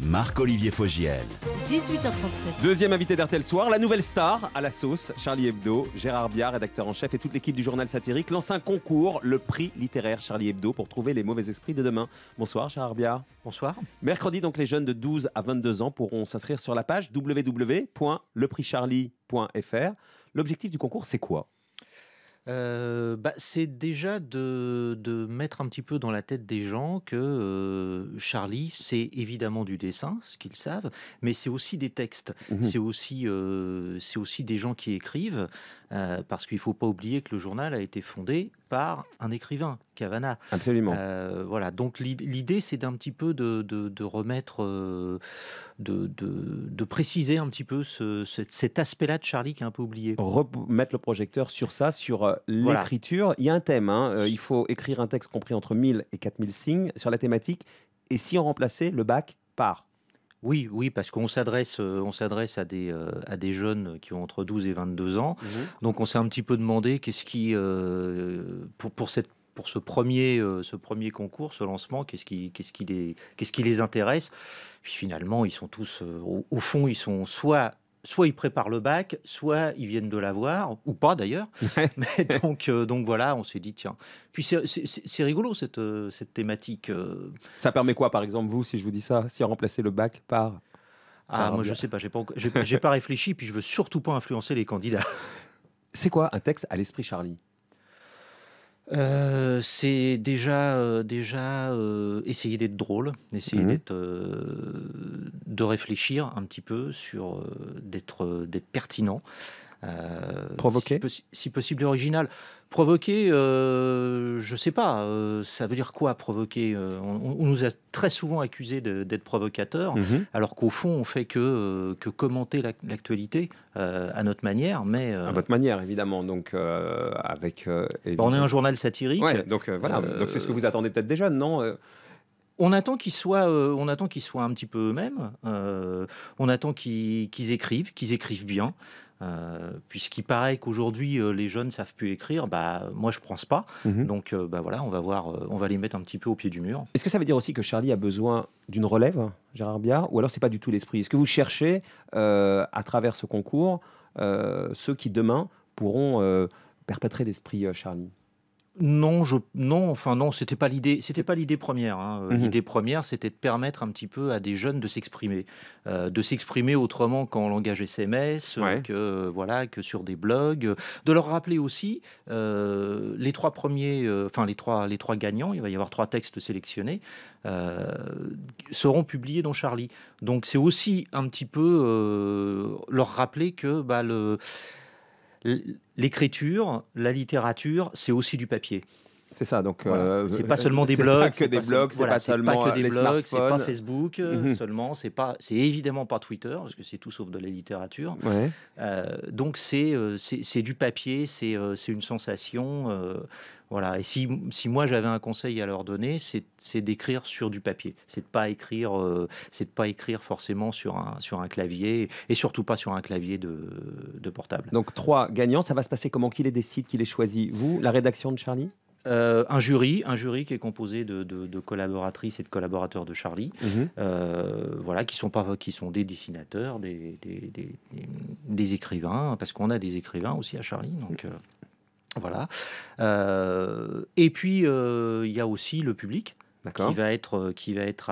Marc-Olivier Fogiel. 18h37. Deuxième invité d'Artel Soir, la nouvelle star à la sauce, Charlie Hebdo. Gérard Biard, rédacteur en chef, et toute l'équipe du journal satirique lance un concours, le prix littéraire Charlie Hebdo, pour trouver les mauvais esprits de demain. Bonsoir, Gérard Biard. Bonsoir. Mercredi, donc, les jeunes de 12 à 22 ans pourront s'inscrire sur la page www.leprixcharlie.fr. L'objectif du concours, c'est quoi euh, bah, c'est déjà de, mettre un petit peu dans la tête des gens que euh, Charlie, c'est évidemment du dessin, ce qu'ils savent, mais c'est aussi des textes. Mmh c'est aussi, euh, aussi des gens qui écrivent, parce qu'il ne faut pas oublier que le journal a été fondé par un écrivain, Cavana. Absolument. Euh, voilà. Donc l'idée, c'est d'un petit peu de, remettre, euh, de, préciser un petit peu cet, aspect-là de Charlie qui est un peu oublié. Remettre le projecteur sur ça, sur euh, l'écriture. Il y a un thème. Hein. Il faut écrire un texte compris entre 1000 et 4000 signes sur la thématique. Et si on remplaçait le bac par oui, oui, parce qu'on s'adresse, euh, on s'adresse à des euh, à des jeunes qui ont entre 12 et 22 ans. Mmh Donc on s'est un petit peu demandé qu'est-ce qui euh, pour, cette pour ce premier, ce premier concours, ce lancement, qu'est-ce qui, ce qui, les, qu'est-ce qui les intéresse Puis finalement, ils sont tous, au, fond, ils sont soit soit ils préparent le bac, soit ils viennent de l'avoir, ou pas d'ailleurs. Euh, donc, voilà, on s'est dit, tiens. Puis c'est rigolo cette, euh, cette thématique. Euh. Ça permet quoi, par exemple, vous, si je vous dis ça, si remplacer le bac par. Ah, moi, je sais pas, j'ai pas, pas, pas réfléchi, puis je veux surtout pas influencer les candidats. C'est quoi un texte à l'esprit Charlie euh, c'est déjà, euh, déjà euh, essayer d'être drôle, essayer mmh. d'être, de réfléchir un petit peu sur d'être, d'être pertinent. Euh, provoquer si, possible original. Provoquer, euh, je sais pas. Euh, ça veut dire quoi provoquer on, nous a très souvent accusé d'être provocateurs, mhm. alors qu'au fond, on fait que, que commenter l'actualité à notre manière. Mais, À votre manière, évidemment. Donc, avec, On est un journal satirique. donc voilà. donc c'est ce que vous attendez peut-être déjà, non on attend qu'ils soient, on attend qu'ils soient un petit peu eux-mêmes. on attend qu'ils écrivent, qu'ils écrivent bien. Euh, puisqu'il paraît qu'aujourd'hui euh, les jeunes savent plus écrire, bah moi je pense pas. Mhm. Donc euh, bah voilà, on va voir, on va les mettre un petit peu au pied du mur. Est-ce que ça veut dire aussi que Charlie a besoin d'une relève, Gérard Biard, ou alors c'est pas du tout l'esprit Est-ce que vous cherchez à travers ce concours ceux qui demain pourront perpétrer l'esprit Charlie non, je, non, enfin non, c'était pas l'idée, c'était pas l'idée première. Hein. Euh, mhm. L'idée première, c'était de permettre un petit peu à des jeunes de s'exprimer, euh, de s'exprimer autrement qu'en langage SMS, euh, que voilà, que sur des blogs, de leur rappeler aussi les trois premiers, enfin les trois, les trois gagnants. Il va y avoir trois textes sélectionnés seront publiés dans Charlie. Donc c'est aussi un petit peu leur rappeler que bah, le l'écriture, la littérature, c'est aussi du papier. C'est ça, donc euh, c'est pas seulement des blogs, C'est pas que des blogs, c'est pas, seulement que euh, des blogs, c'est pas Facebook euh, mhm. seulement, c'est pas, c'est évidemment pas Twitter parce que c'est tout sauf de la littérature. donc c'est c'est du papier, c'est c'est une sensation, voilà. Et si, moi j'avais un conseil à leur donner, c'est d'écrire sur du papier. C'est de pas écrire, euh, c'est pas écrire forcément sur un sur un clavier et surtout pas sur un clavier de, portable. Donc trois gagnants, ça va se passer comment Qui les décide Qui les choisit Vous, la rédaction de Charlie euh, un jury, un jury qui est composé de, collaboratrices et de collaborateurs de Charlie, mhm. euh, voilà, qui sont pas, qui sont des dessinateurs, des, écrivains, parce qu'on a des écrivains aussi à Charlie, donc. Voilà. Euh, et puis, euh, il y a aussi le public qui va être, euh, qui va être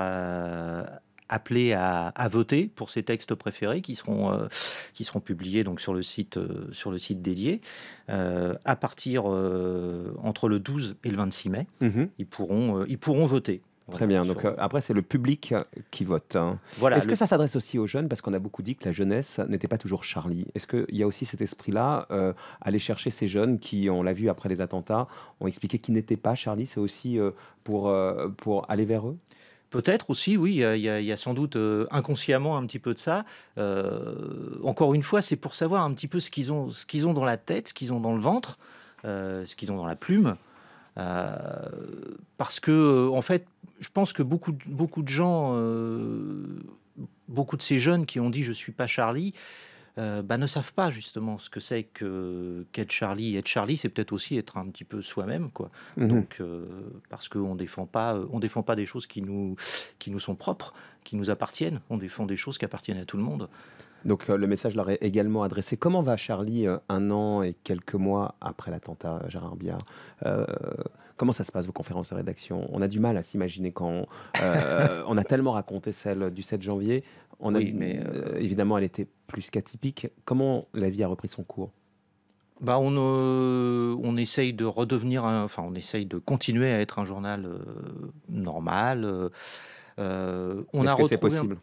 appelé à, voter pour ses textes préférés qui seront, qui seront publiés donc sur le site, sur le site dédié à partir entre le 12 et le 26 mai. Mhm. Ils, pourront, ils pourront voter. Très bien. Donc euh, après, c'est le public qui vote. Hein. Est-ce que ça s'adresse aussi aux jeunes Parce qu'on a beaucoup dit que la jeunesse n'était pas toujours Charlie. Est-ce qu'il y a aussi cet esprit-là, euh, aller chercher ces jeunes qui, on l'a vu après les attentats, ont expliqué qu'ils n'étaient pas Charlie C'est aussi euh, pour, pour aller vers eux Peut-être aussi, oui, il y, a sans doute inconsciemment un petit peu de ça. encore une fois, c'est pour savoir un petit peu ce qu'ils ont, ce qu'ils ont dans la tête, ce qu'ils ont dans le ventre, ce qu'ils ont dans la plume. Euh, parce que, euh, en fait, je pense que beaucoup, beaucoup de gens, euh, beaucoup de ces jeunes qui ont dit je suis pas Charlie, euh, bah, ne savent pas justement ce que c'est que qu'être Charlie. Être Charlie, c'est peut-être aussi être un petit peu soi-même, quoi. Mhm. Donc euh, parce qu'on défend pas, euh, on défend pas des choses qui nous qui nous sont propres, qui nous appartiennent. On défend des choses qui appartiennent à tout le monde. Donc le message leur est également adressé. Comment va Charlie un an et quelques mois après l'attentat, Gérard Biard Comment ça se passe vos conférences de rédaction On a du mal à s'imaginer quand on, a tellement raconté celle du 7 janvier. On a, mais euh, euh, évidemment, elle était plus qu'atypique. Comment la vie a repris son cours bah on, euh, on essaye de redevenir, enfin on essaye de continuer à être un journal normal. on a retrouvé. C'est possible.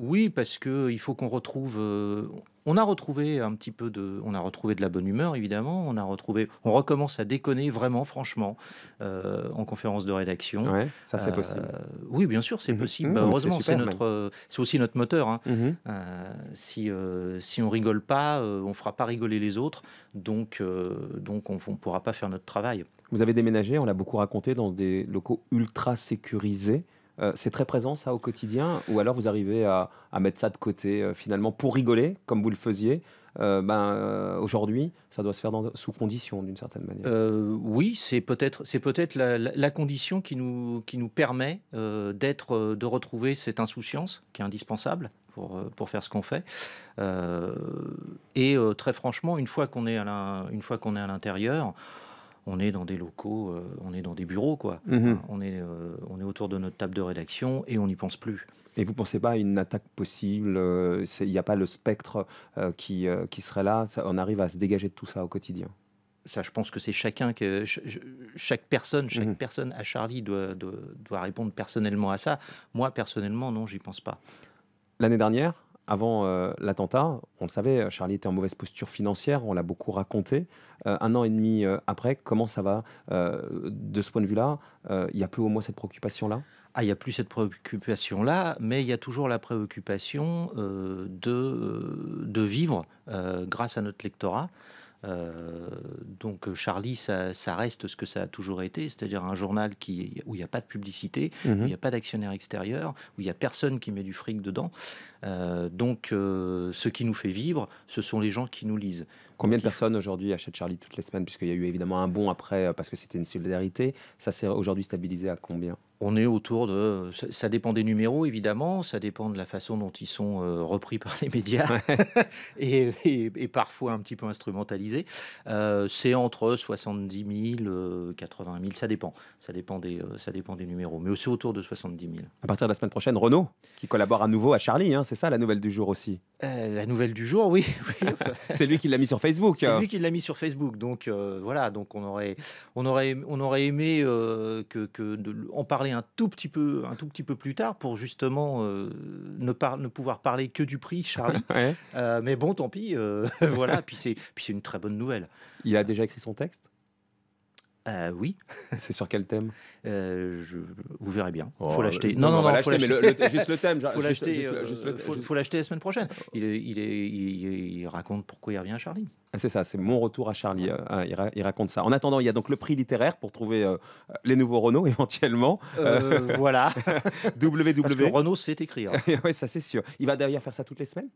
Oui, parce euh, il faut qu'on retrouve. Euh, on a retrouvé un petit peu de, on a retrouvé de la bonne humeur évidemment. On a retrouvé, on recommence à déconner vraiment, franchement, euh, en conférence de rédaction. ça c'est possible. Oui, bien sûr, c'est mhm. possible. Mhm. Bah, heureusement, c'est notre, c'est aussi notre moteur. Hein. Mhm. si si on rigole pas, on fera pas rigoler les autres. Donc donc on, ne pourra pas faire notre travail. Vous avez déménagé, on l'a beaucoup raconté dans des locaux ultra sécurisés. Euh, c'est très présent ça au quotidien Ou alors vous arrivez à, mettre ça de côté euh, finalement pour rigoler, comme vous le faisiez euh, ben, Aujourd'hui, ça doit se faire dans, sous condition d'une certaine manière. oui, c'est peut-être c'est peut-être la, condition qui nous, qui nous permet d'être de retrouver cette insouciance qui est indispensable pour, pour faire ce qu'on fait. et très franchement, une fois qu'on est à l'intérieur, on est dans des locaux, euh, on est dans des bureaux, quoi. Mhm. On, est, euh, on est autour de notre table de rédaction et on n'y pense plus. Et vous ne pensez pas à une attaque possible euh, Il n'y a pas le spectre qui, serait là On arrive à se dégager de tout ça au quotidien ça, je pense que c'est chacun, que, chaque personne, chaque mhm. personne à Charlie doit, doit répondre personnellement à ça. Moi, personnellement, non, j'y pense pas. L'année dernière, avant euh, l'attentat, on le savait, Charlie était en mauvaise posture financière, on l'a beaucoup raconté. Euh, un an et demi euh, après, comment ça va De ce point de vue-là, il n'y a plus au moins cette préoccupation-là il n'y ah, a plus cette préoccupation-là, mais il y a toujours la préoccupation de, de vivre grâce à notre lectorat. Euh, donc euh, Charlie, ça, reste ce que ça a toujours été, c'est-à-dire un journal où il n'y a pas de publicité, où il n'y a mhm. pas d'actionnaire extérieur, où il n'y a personne qui met du fric dedans. Euh, donc ce qui nous fait vivre, ce sont les gens qui nous lisent. Combien de personnes aujourd'hui achètent Charlie toutes les semaines Puisqu'il y a eu évidemment un bon après euh, parce que c'était une solidarité. Ça s'est aujourd'hui stabilisé à combien on est autour de. Ça dépend des numéros, évidemment, ça dépend de la façon dont ils sont euh, repris par les médias et, parfois un petit peu instrumentalisés. Euh, c'est entre 70 000, 80 000, ça dépend. Ça dépend, des, ça dépend des numéros, mais aussi autour de 70 000. À partir de la semaine prochaine, Renault, qui collabore à nouveau à Charlie, hein, c'est ça la nouvelle du jour aussi La nouvelle du jour, oui. oui. c'est lui qui l'a mis sur Facebook. C'est lui qui l'a mis sur Facebook. Donc euh, voilà, donc on aurait, on aurait, on aurait aimé euh, que, de, en parler un tout petit peu, un tout petit peu plus tard pour justement euh, ne, pas ne pouvoir parler que du prix, Charlie. mais bon, tant pis. voilà. puis c'est, puis c'est une très bonne nouvelle. Il a déjà écrit son texte. Euh, oui. C'est sur quel thème euh, Vous verrez bien. Il oh, faut euh, l'acheter. Non, non, non, faut juste le thème. Il faut l'acheter. la semaine prochaine. Il, il, raconte pourquoi il revient à Charlie. Ah, c'est ça, c'est mon retour à Charlie. Hein, il, raconte ça. En attendant, il y a donc le prix littéraire pour trouver les nouveaux Renault éventuellement. voilà. Parce que Renault sait écrire. oui, ça c'est sûr. Il va d'ailleurs faire ça toutes les semaines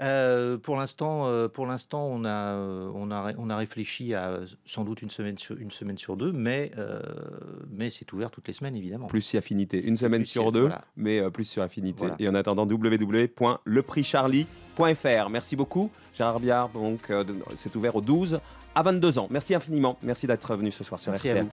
euh, pour l'instant, euh, pour l'instant, on a, euh, on a, on a réfléchi à sans doute une semaine sur, une semaine sur deux, mais, mais c'est ouvert toutes les semaines évidemment. Plus sur affinité, une semaine sur deux, mais plus sur affinité. Et en attendant, www.leprixcharlie.fr. Merci beaucoup, Gérard Biard. Donc, c'est ouvert aux 12 à 22 ans. Merci infiniment. Merci d'être venu ce soir sur Merci RTL.